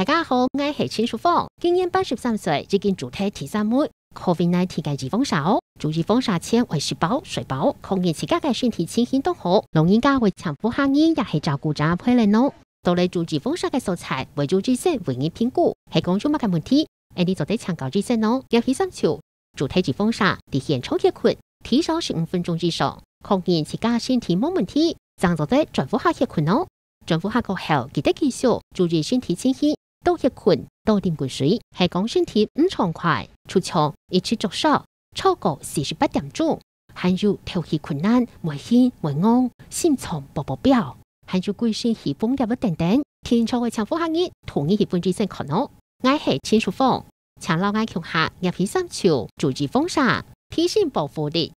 大家好，我系陈淑芳。今年八十三岁，只见主替第三妹，COVID-19 嘅二封沙哦，主治封沙千为细胞水宝，空气持家嘅身体清新都好，老人家为残妇乞儿，也系照顾者阿佩靓哦。到嚟主治封沙嘅素材，为主自身为你评估，系讲出乜嘅问题，你就得长教啲先哦。又起生潮，主替二封沙，提前抽血群，提早十五分钟以上，抗炎持家身体冇问题，就做啲重呼乞血群哦。转呼下过后记得记数，注意身体清显。多一困，多点泉水，系讲身体唔畅快，出错一出作手，超过四十八点钟，还有调气困难，危险危险，心脏不保表，还有贵身气风入不定定，天朝会强风黑夜，同意气风最先可能，爱系清树风，抢老爱强下入起三潮，阻止风沙，提醒保护的。